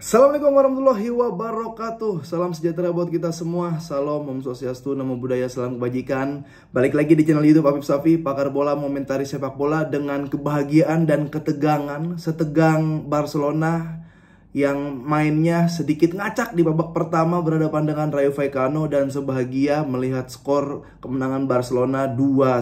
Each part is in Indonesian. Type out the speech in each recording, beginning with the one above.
Assalamualaikum warahmatullahi wabarakatuh Salam sejahtera buat kita semua Salam, Om Sosiastu, Namo budaya Salam Kebajikan Balik lagi di channel Youtube Apip Safi Pakar bola, momentari sepak bola Dengan kebahagiaan dan ketegangan Setegang Barcelona Yang mainnya sedikit ngacak Di babak pertama berhadapan dengan Rayo Vallecano Dan sebahagia melihat skor Kemenangan Barcelona 2-1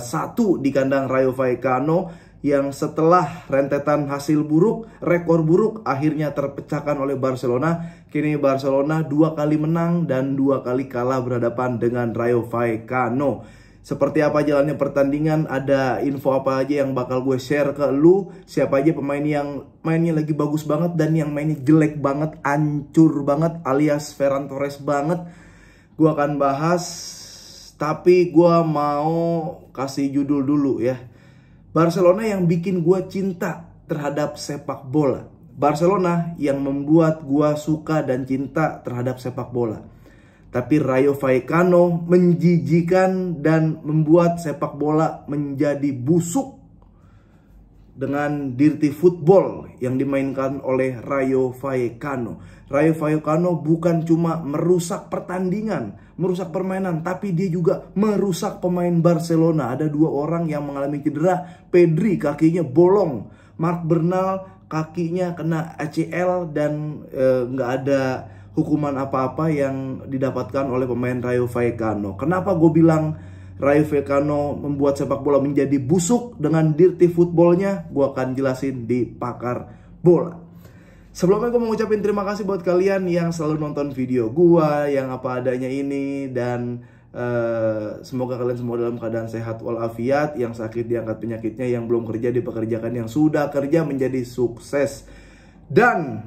Di kandang Rayo Vallecano yang setelah rentetan hasil buruk, rekor buruk akhirnya terpecahkan oleh Barcelona. Kini Barcelona dua kali menang dan dua kali kalah berhadapan dengan Rayo Vallecano. Seperti apa jalannya pertandingan, ada info apa aja yang bakal gue share ke lu. Siapa aja pemain yang mainnya lagi bagus banget dan yang mainnya jelek banget, ancur banget alias Ferran Torres banget. Gue akan bahas, tapi gue mau kasih judul dulu ya Barcelona yang bikin gue cinta terhadap sepak bola. Barcelona yang membuat gue suka dan cinta terhadap sepak bola. Tapi Rayo Vallecano menjijikan dan membuat sepak bola menjadi busuk dengan Dirty Football yang dimainkan oleh Rayo Vallecano. Rayo Vallecano bukan cuma merusak pertandingan, merusak permainan, tapi dia juga merusak pemain Barcelona. Ada dua orang yang mengalami cedera, Pedri kakinya bolong, Mark Bernal kakinya kena ACL dan eh, nggak e, ada hukuman apa-apa yang didapatkan oleh pemain Rayo Vallecano. Kenapa gue bilang Rayo Vecano membuat sepak bola menjadi busuk dengan dirty footballnya, gue akan jelasin di Pakar Bola. Sebelumnya gue mau ngucapin terima kasih buat kalian yang selalu nonton video gue, yang apa adanya ini, dan uh, semoga kalian semua dalam keadaan sehat walafiat, yang sakit diangkat penyakitnya, yang belum kerja dipekerjakan, yang sudah kerja menjadi sukses. Dan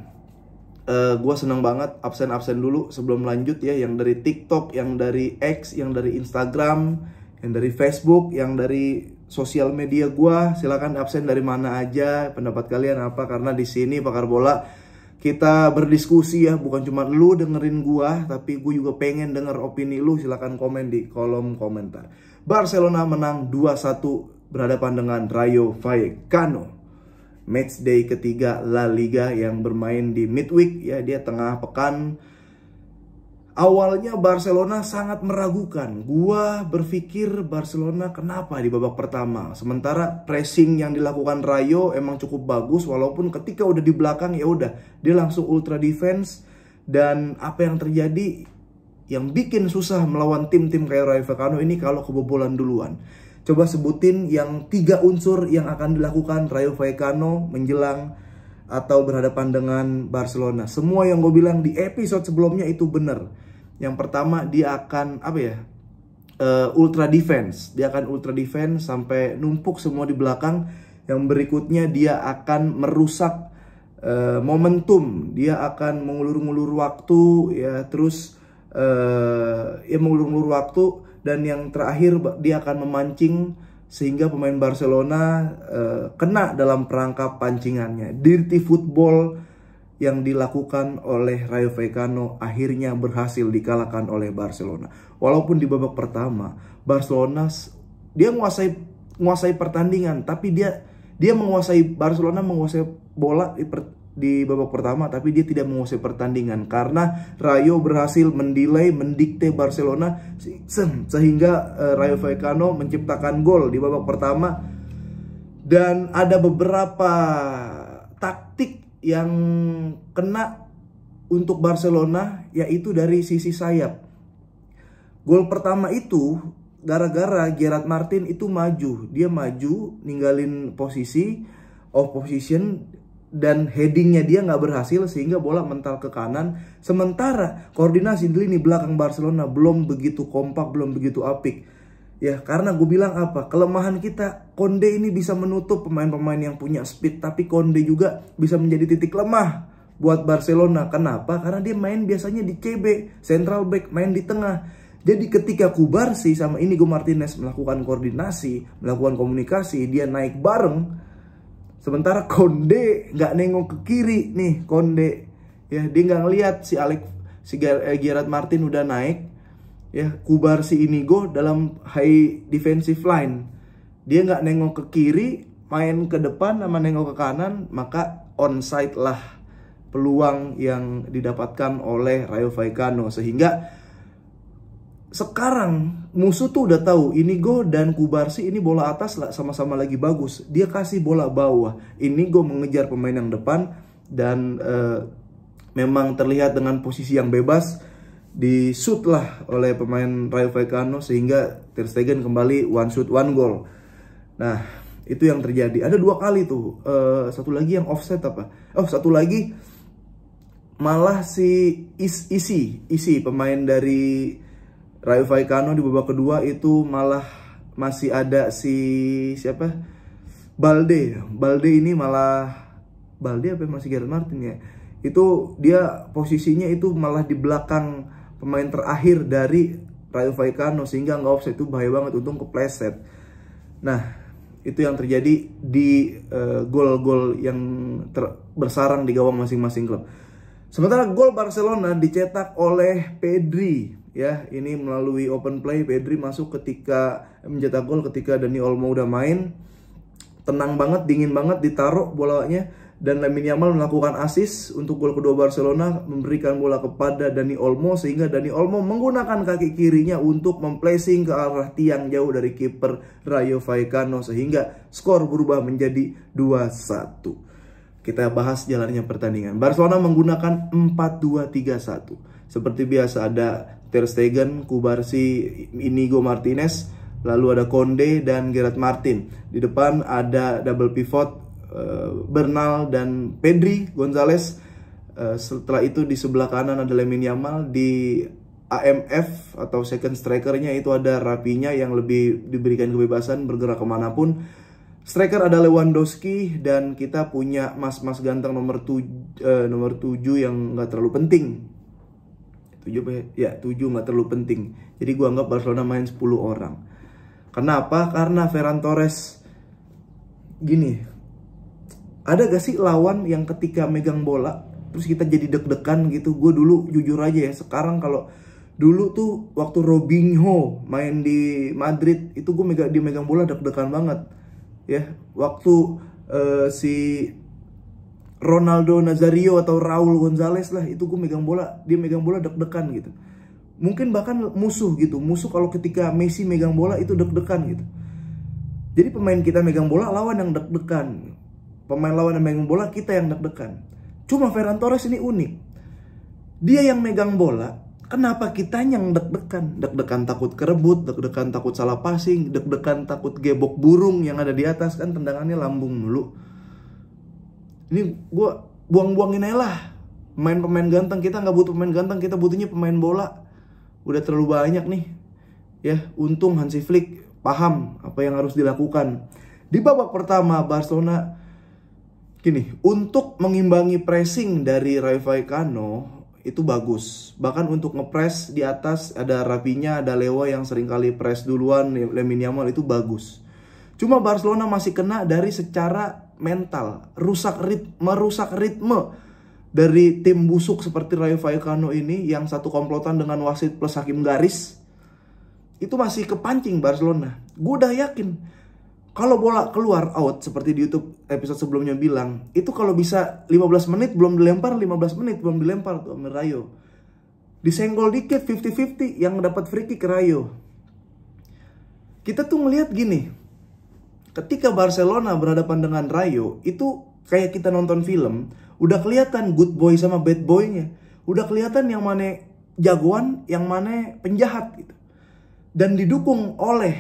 uh, eh, gue seneng banget absen-absen dulu sebelum lanjut ya yang dari TikTok, yang dari X, yang dari Instagram yang dari Facebook, yang dari sosial media gue, silakan absen dari mana aja, pendapat kalian apa karena di sini pakar bola kita berdiskusi ya, bukan cuma lu dengerin gue, tapi gue juga pengen denger opini lu, silakan komen di kolom komentar. Barcelona menang 2-1 berhadapan dengan Rayo Vallecano match day ketiga La Liga yang bermain di midweek ya dia tengah pekan Awalnya Barcelona sangat meragukan. Gua berpikir Barcelona kenapa di babak pertama. Sementara pressing yang dilakukan Rayo emang cukup bagus walaupun ketika udah di belakang ya udah dia langsung ultra defense dan apa yang terjadi yang bikin susah melawan tim-tim kayak Rayo Vallecano ini kalau kebobolan duluan. Coba sebutin yang tiga unsur yang akan dilakukan Rayo Vallecano menjelang atau berhadapan dengan Barcelona. Semua yang gue bilang di episode sebelumnya itu benar. Yang pertama dia akan apa ya? Uh, ultra defense. Dia akan ultra defense sampai numpuk semua di belakang. Yang berikutnya dia akan merusak uh, momentum. Dia akan mengulur-ngulur waktu ya terus uh, ya mengulur-ngulur waktu dan yang terakhir dia akan memancing sehingga pemain Barcelona uh, kena dalam perangkap pancingannya. Dirty football yang dilakukan oleh Rayo Vallecano akhirnya berhasil dikalahkan oleh Barcelona. Walaupun di babak pertama Barcelona dia menguasai menguasai pertandingan, tapi dia dia menguasai Barcelona menguasai bola di babak pertama tapi dia tidak menguasai pertandingan karena Rayo berhasil mendelay mendikte Barcelona sehingga eh, Rayo Vallecano menciptakan gol di babak pertama dan ada beberapa taktik yang kena untuk Barcelona yaitu dari sisi sayap. Gol pertama itu gara-gara Gerard Martin itu maju, dia maju ninggalin posisi off position dan headingnya dia nggak berhasil sehingga bola mental ke kanan. Sementara koordinasi di lini belakang Barcelona belum begitu kompak, belum begitu apik. Ya karena gue bilang apa, kelemahan kita Konde ini bisa menutup pemain-pemain yang punya speed tapi Konde juga bisa menjadi titik lemah buat Barcelona. Kenapa? Karena dia main biasanya di CB, central back, main di tengah. Jadi ketika Kubarsi sama Inigo Martinez melakukan koordinasi, melakukan komunikasi, dia naik bareng, Sementara Konde nggak nengok ke kiri nih Konde. Ya dia nggak ngeliat si Alex si eh, Gerard Martin udah naik. Ya kubar si Inigo dalam high defensive line. Dia nggak nengok ke kiri, main ke depan sama nengok ke kanan, maka onside lah peluang yang didapatkan oleh Rayo Vallecano sehingga sekarang musuh tuh udah tahu ini go dan Kubarsi ini bola atas lah sama-sama lagi bagus. Dia kasih bola bawah. ini go mengejar pemain yang depan dan uh, memang terlihat dengan posisi yang bebas di shoot lah oleh pemain Rayo Vallecano sehingga Ter Stegen kembali one shoot one goal. Nah, itu yang terjadi. Ada dua kali tuh. Uh, satu lagi yang offset apa? Oh, satu lagi malah si Isi, Isi pemain dari Rayo Vallecano di babak kedua itu malah masih ada si siapa? Balde. Balde ini malah Balde apa ya? masih Gerard Martin ya? Itu dia posisinya itu malah di belakang pemain terakhir dari Rayo Vallecano sehingga nggak offset itu bahaya banget untung kepleset. Nah, itu yang terjadi di eh, gol-gol uh, yang bersarang di gawang masing-masing klub. Sementara gol Barcelona dicetak oleh Pedri ya ini melalui open play Pedri masuk ketika mencetak gol ketika Dani Olmo udah main tenang banget dingin banget ditaruh bolanya dan Lamine Yamal melakukan assist untuk gol kedua Barcelona memberikan bola kepada Dani Olmo sehingga Dani Olmo menggunakan kaki kirinya untuk memplacing ke arah tiang jauh dari kiper Rayo Vallecano sehingga skor berubah menjadi 2-1. Kita bahas jalannya pertandingan. Barcelona menggunakan 4-2-3-1. Seperti biasa ada Ter Stegen, Kubarsi, Inigo Martinez, lalu ada Conde dan Gerard Martin. Di depan ada double pivot eh, Bernal dan Pedri Gonzales. Eh, setelah itu di sebelah kanan ada Lemin Yamal, di AMF atau second strikernya itu ada Rapinya yang lebih diberikan kebebasan bergerak kemanapun. Striker ada Lewandowski dan kita punya mas-mas ganteng nomor tujuh eh, nomor yang nggak terlalu penting 7 ya? ya tujuh nggak terlalu penting. Jadi gua anggap Barcelona main 10 orang. Kenapa? Karena Ferran Torres gini. Ada gak sih lawan yang ketika megang bola terus kita jadi deg-degan gitu. Gue dulu jujur aja ya, sekarang kalau dulu tuh waktu Robinho main di Madrid itu gue megang di megang bola deg-degan banget. Ya, waktu uh, si Ronaldo Nazario atau Raul Gonzalez lah itu gue megang bola dia megang bola deg-degan gitu mungkin bahkan musuh gitu musuh kalau ketika Messi megang bola itu deg-degan gitu jadi pemain kita megang bola lawan yang deg-degan pemain lawan yang megang bola kita yang deg-degan cuma Ferran Torres ini unik dia yang megang bola kenapa kita yang deg-degan deg-degan takut kerebut deg-degan takut salah passing deg-degan takut gebok burung yang ada di atas kan tendangannya lambung mulu ini gue buang-buangin aja lah main pemain ganteng kita nggak butuh pemain ganteng kita butuhnya pemain bola udah terlalu banyak nih ya untung Hansi Flick paham apa yang harus dilakukan di babak pertama Barcelona gini untuk mengimbangi pressing dari Rayo Vallecano itu bagus bahkan untuk ngepres di atas ada Rapinya ada Lewa yang seringkali press duluan Leminiamal itu bagus cuma Barcelona masih kena dari secara mental, rusak rit merusak ritme dari tim busuk seperti Rayo Vallecano ini yang satu komplotan dengan wasit plus hakim garis itu masih kepancing Barcelona. Gue udah yakin kalau bola keluar out seperti di YouTube episode sebelumnya bilang, itu kalau bisa 15 menit belum dilempar, 15 menit belum dilempar tuh merayu Rayo. Disenggol dikit 50-50 yang dapat free kick Rayo. Kita tuh ngelihat gini, ketika Barcelona berhadapan dengan Rayo itu kayak kita nonton film udah kelihatan good boy sama bad boynya udah kelihatan yang mana jagoan yang mana penjahat gitu dan didukung oleh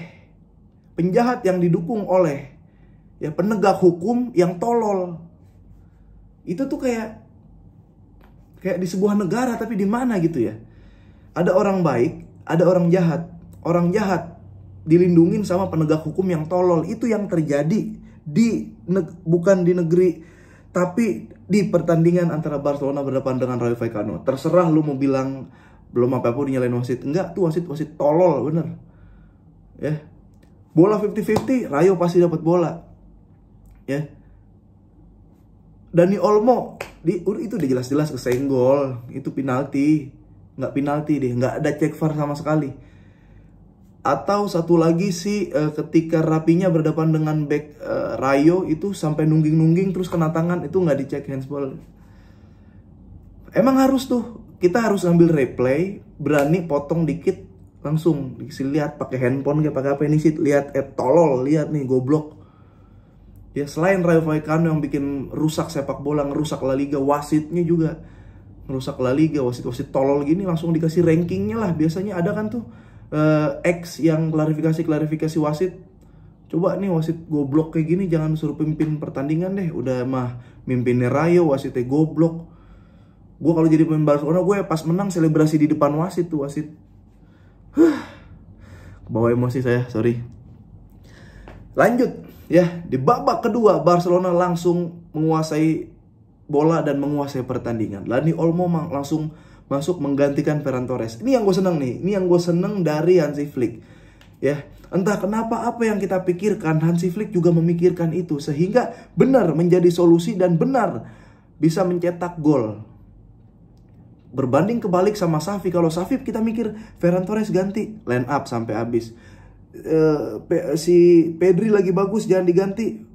penjahat yang didukung oleh ya penegak hukum yang tolol itu tuh kayak kayak di sebuah negara tapi di mana gitu ya ada orang baik ada orang jahat orang jahat dilindungin sama penegak hukum yang tolol. Itu yang terjadi di bukan di negeri tapi di pertandingan antara Barcelona berdepan dengan Rayo Vallecano. Terserah lu mau bilang belum apa pun nyalain wasit. Enggak, tuh wasit wasit tolol bener. Ya. Yeah. Bola 50-50, Rayo pasti dapat bola. Ya. Yeah. Dani Olmo di itu udah jelas-jelas kesenggol, itu penalti. Nggak penalti deh, nggak ada cek VAR sama sekali atau satu lagi sih uh, ketika rapinya berdepan dengan back uh, Rayo itu sampai nungging-nungging terus kena tangan itu nggak dicek handsball. Emang harus tuh kita harus ambil replay, berani potong dikit langsung dikasih lihat pakai handphone kayak pakai apa ini sih lihat eh tolol lihat nih goblok ya selain Rayo Vallecano yang bikin rusak sepak bola ngerusak La Liga wasitnya juga ngerusak La Liga wasit wasit tolol gini langsung dikasih rankingnya lah biasanya ada kan tuh uh, X yang klarifikasi-klarifikasi wasit coba nih wasit goblok kayak gini jangan suruh pimpin pertandingan deh udah mah mimpinnya Rayo wasitnya goblok gue kalau jadi pemain Barcelona gue ya pas menang selebrasi di depan wasit tuh wasit huh. bawa emosi saya sorry lanjut ya di babak kedua Barcelona langsung menguasai bola dan menguasai pertandingan Lani Olmo langsung masuk menggantikan Ferran Torres. Ini yang gue seneng nih, ini yang gue seneng dari Hansi Flick. Ya, entah kenapa apa yang kita pikirkan, Hansi Flick juga memikirkan itu. Sehingga benar menjadi solusi dan benar bisa mencetak gol. Berbanding kebalik sama Safi, kalau Safi kita mikir Ferran Torres ganti, line up sampai habis. Eh, si Pedri lagi bagus jangan diganti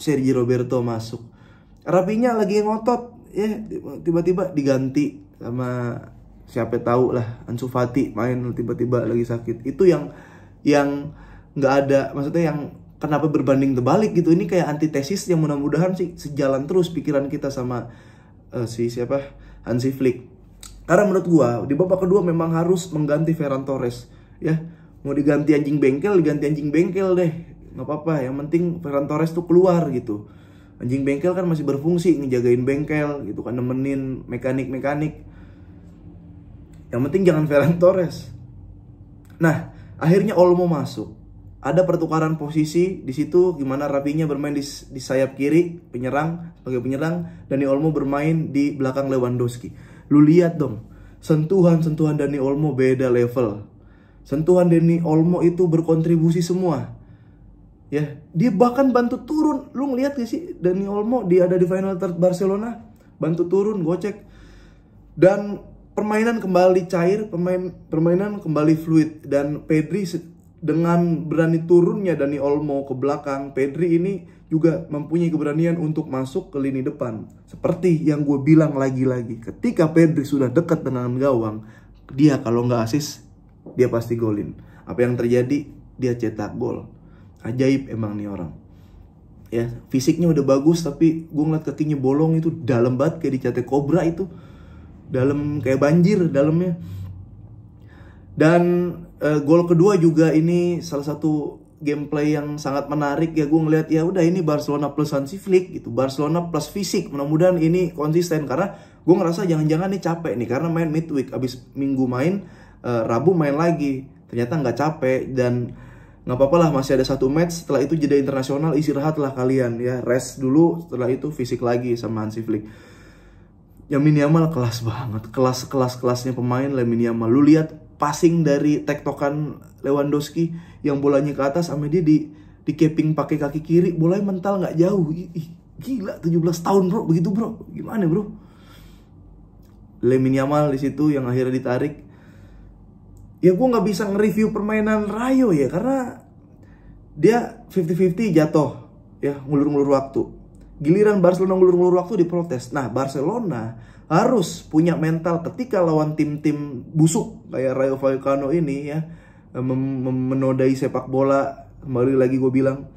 Sergio Roberto masuk Rapinya lagi ngotot ya tiba-tiba diganti sama siapa tahu lah Ansu Fati main tiba-tiba lagi sakit itu yang yang nggak ada maksudnya yang kenapa berbanding terbalik gitu ini kayak antitesis yang mudah-mudahan sih sejalan terus pikiran kita sama uh, si siapa Hansi Flick karena menurut gua di babak kedua memang harus mengganti Ferran Torres ya mau diganti anjing bengkel diganti anjing bengkel deh nggak apa-apa yang penting Ferran Torres tuh keluar gitu anjing bengkel kan masih berfungsi ngejagain bengkel gitu kan nemenin mekanik-mekanik yang penting jangan Ferran Torres nah akhirnya Olmo masuk ada pertukaran posisi di situ gimana Rapinya bermain di, di sayap kiri penyerang sebagai penyerang Dani Olmo bermain di belakang Lewandowski lu lihat dong sentuhan-sentuhan Dani Olmo beda level sentuhan Dani Olmo itu berkontribusi semua ya dia bahkan bantu turun lu ngeliat gak sih Dani Olmo dia ada di final third Barcelona bantu turun gocek dan permainan kembali cair pemain permainan kembali fluid dan Pedri dengan berani turunnya Dani Olmo ke belakang Pedri ini juga mempunyai keberanian untuk masuk ke lini depan seperti yang gue bilang lagi-lagi ketika Pedri sudah dekat dengan gawang dia kalau nggak asis dia pasti golin apa yang terjadi dia cetak gol ajaib emang nih orang ya fisiknya udah bagus tapi gue ngeliat kakinya bolong itu dalam banget kayak dicatet kobra itu dalam kayak banjir dalamnya dan uh, gol kedua juga ini salah satu gameplay yang sangat menarik ya gue ngeliat ya udah ini Barcelona plus Hansi Flick gitu Barcelona plus fisik mudah-mudahan ini konsisten karena gue ngerasa jangan-jangan nih capek nih karena main midweek abis minggu main uh, Rabu main lagi ternyata nggak capek dan nggak apa-apa lah masih ada satu match setelah itu jeda internasional lah kalian ya rest dulu setelah itu fisik lagi sama Hansi Flick yang Yamal kelas banget kelas kelas kelasnya pemain lah minimal lu lihat passing dari tektokan Lewandowski yang bolanya ke atas sama dia di di keping pakai kaki kiri bolanya mental nggak jauh Ih, gila 17 tahun bro begitu bro gimana bro Lemin Yamal di situ yang akhirnya ditarik ya gue nggak bisa nge-review permainan Rayo ya karena dia 50-50 jatuh ya ngulur-ngulur waktu giliran Barcelona ngulur-ngulur waktu diprotes nah Barcelona harus punya mental ketika lawan tim-tim busuk kayak Rayo Vallecano ini ya menodai sepak bola kembali lagi gue bilang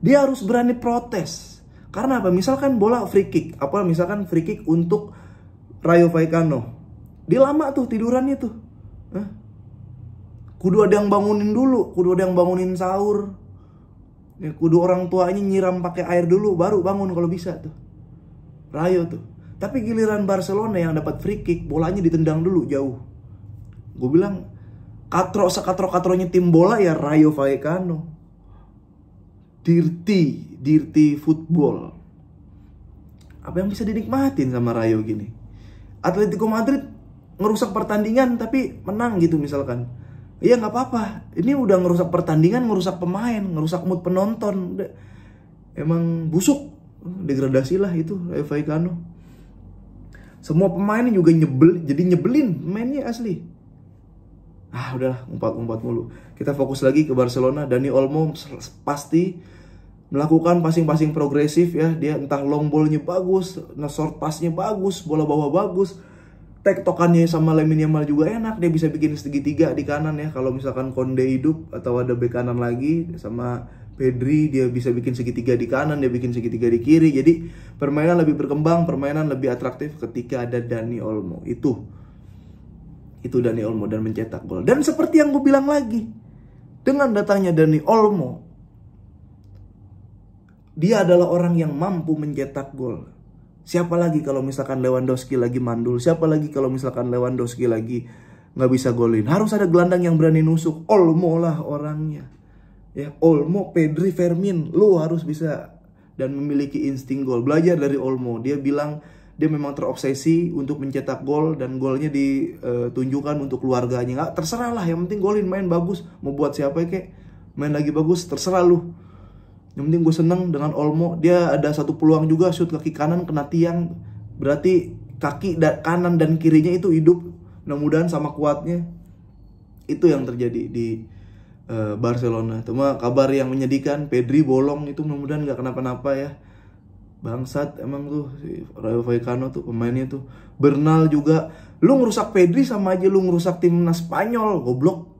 dia harus berani protes karena apa misalkan bola free kick apa misalkan free kick untuk Rayo Vallecano dia lama tuh tidurannya tuh Eh? Kudu ada yang bangunin dulu, kudu ada yang bangunin sahur. Ya, kudu orang tuanya nyiram pakai air dulu baru bangun kalau bisa tuh. Rayo tuh. Tapi giliran Barcelona yang dapat free kick, bolanya ditendang dulu jauh. Gue bilang, katro sekatro katronya tim bola ya Rayo Vallecano. Dirty, dirty football. Apa yang bisa dinikmatin sama Rayo gini? Atletico Madrid ngerusak pertandingan tapi menang gitu misalkan Iya nggak apa-apa. Ini udah ngerusak pertandingan, ngerusak pemain, ngerusak mood penonton. Udah. Emang busuk. Degradasi lah itu Evaikano Semua pemain juga nyebel, jadi nyebelin mainnya asli. Ah udahlah, empat empat mulu. Kita fokus lagi ke Barcelona. Dani Olmo pasti melakukan passing-passing progresif ya. Dia entah long ball-nya bagus, short pass-nya bagus, bola bawah bagus tektokannya sama Lamine Yamal juga enak dia bisa bikin segitiga di kanan ya kalau misalkan Konde hidup atau ada bek kanan lagi sama Pedri dia bisa bikin segitiga di kanan dia bikin segitiga di kiri jadi permainan lebih berkembang permainan lebih atraktif ketika ada Dani Olmo itu itu Dani Olmo dan mencetak gol dan seperti yang gue bilang lagi dengan datangnya Dani Olmo dia adalah orang yang mampu mencetak gol Siapa lagi kalau misalkan Lewandowski lagi mandul? Siapa lagi kalau misalkan Lewandowski lagi nggak bisa golin? Harus ada gelandang yang berani nusuk. Olmo lah orangnya. Ya, Olmo, Pedri, Fermin, lu harus bisa dan memiliki insting gol. Belajar dari Olmo. Dia bilang dia memang terobsesi untuk mencetak gol dan golnya ditunjukkan untuk keluarganya. Nggak terserah lah, yang penting golin main bagus. Mau buat siapa ya kek? Main lagi bagus, terserah lu yang penting gue seneng dengan Olmo dia ada satu peluang juga shoot kaki kanan kena tiang berarti kaki da kanan dan kirinya itu hidup mudah-mudahan sama kuatnya itu yang terjadi di uh, Barcelona cuma kabar yang menyedihkan Pedri bolong itu mudah-mudahan nggak kenapa-napa ya bangsat emang tuh si Rayo Vallecano tuh pemainnya tuh Bernal juga lu ngerusak Pedri sama aja lu ngerusak timnas Spanyol goblok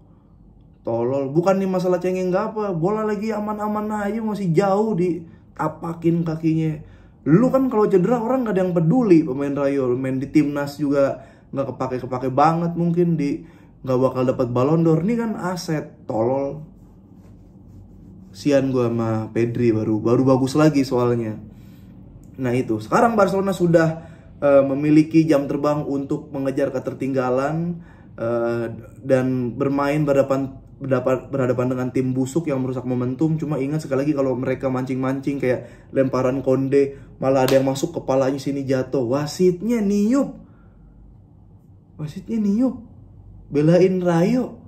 tolol bukan nih masalah cengeng nggak apa bola lagi aman-aman aja masih jauh di tapakin kakinya lu kan kalau cedera orang nggak ada yang peduli pemain Rayo main di timnas juga nggak kepake kepake banget mungkin di nggak bakal dapat balon d'Or ini kan aset tolol sian gua sama Pedri baru baru bagus lagi soalnya nah itu sekarang Barcelona sudah uh, memiliki jam terbang untuk mengejar ketertinggalan Uh, dan bermain berhadapan berhadapan dengan tim busuk yang merusak momentum. Cuma ingat sekali lagi kalau mereka mancing-mancing kayak lemparan konde, malah ada yang masuk kepalanya sini jatuh. Wasitnya niup. Wasitnya niup. Belain Rayo.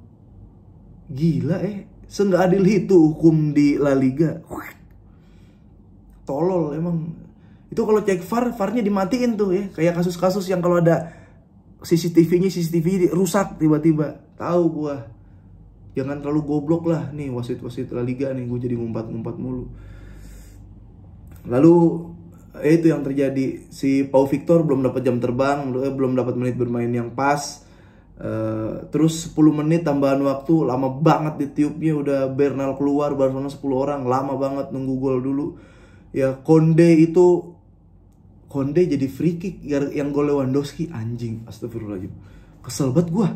Gila eh. Seenggak adil itu hukum di La Liga. Tolol emang. Itu kalau cek VAR, varnya dimatiin tuh ya. Kayak kasus-kasus yang kalau ada CCTV-nya CCTV rusak tiba-tiba. Tahu gua jangan terlalu goblok lah nih wasit-wasit La Liga nih gue jadi ngumpat-ngumpat mulu lalu eh, itu yang terjadi si Pau Victor belum dapat jam terbang eh, belum dapat menit bermain yang pas Uh, terus 10 menit tambahan waktu lama banget di tiupnya udah Bernal keluar Barcelona 10 orang lama banget nunggu gol dulu ya Konde itu Konde jadi free kick yang gol Lewandowski anjing astagfirullahaladzim kesel banget gua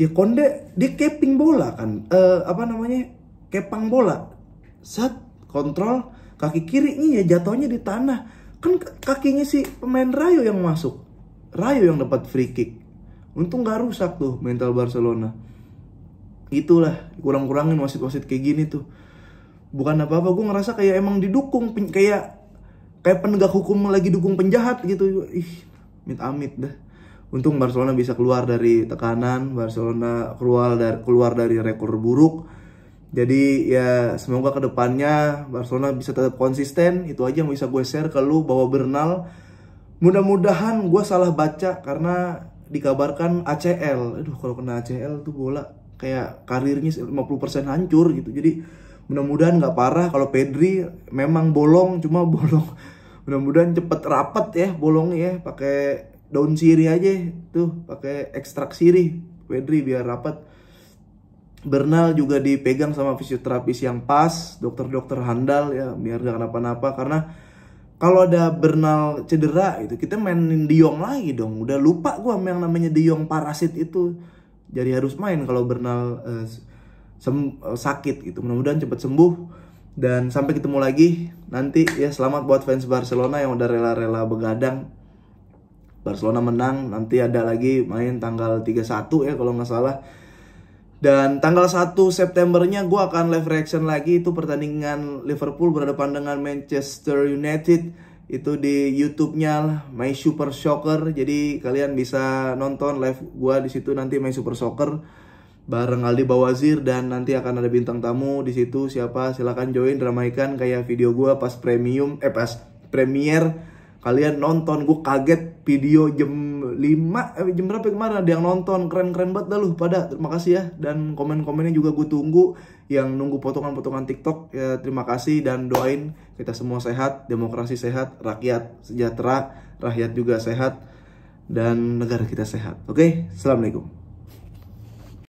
ya Konde dia keping bola kan uh, apa namanya kepang bola set kontrol kaki kirinya ya jatuhnya di tanah kan kakinya si pemain Rayo yang masuk Rayo yang dapat free kick untung gak rusak tuh mental Barcelona itulah kurang-kurangin wasit-wasit kayak gini tuh bukan apa-apa gue ngerasa kayak emang didukung kayak kayak penegak hukum lagi dukung penjahat gitu ih amit amit dah untung Barcelona bisa keluar dari tekanan Barcelona keluar dari keluar dari rekor buruk jadi ya semoga kedepannya Barcelona bisa tetap konsisten itu aja yang bisa gue share ke lu bahwa Bernal mudah-mudahan gue salah baca karena dikabarkan ACL aduh kalau kena ACL tuh bola kayak karirnya 50% hancur gitu jadi mudah-mudahan nggak parah kalau Pedri memang bolong cuma bolong mudah-mudahan cepet rapet ya bolongnya ya pakai daun sirih aja tuh pakai ekstrak sirih Wedri biar rapat Bernal juga dipegang sama fisioterapis yang pas, dokter-dokter handal ya biar gak kenapa-napa karena kalau ada Bernal cedera itu kita mainin Diong lagi dong. Udah lupa gua sama yang namanya Diong parasit itu. Jadi harus main kalau Bernal uh, sakit gitu. Mudah-mudahan cepat sembuh dan sampai ketemu lagi nanti ya selamat buat fans Barcelona yang udah rela-rela begadang Barcelona menang nanti ada lagi main tanggal 31 ya kalau nggak salah dan tanggal 1 Septembernya gue akan live reaction lagi itu pertandingan Liverpool berhadapan dengan Manchester United itu di YouTube-nya My Super Soccer. Jadi kalian bisa nonton live gue di situ nanti My Super Soccer bareng Aldi Bawazir dan nanti akan ada bintang tamu di situ siapa silakan join ramaikan kayak video gue pas premium eh pas premier kalian nonton gue kaget video jam 5 eh, jam berapa ya kemarin ada yang nonton keren-keren banget dah lu pada terima kasih ya dan komen-komennya juga gue tunggu yang nunggu potongan-potongan TikTok ya terima kasih dan doain kita semua sehat demokrasi sehat rakyat sejahtera rakyat juga sehat dan negara kita sehat oke okay? assalamualaikum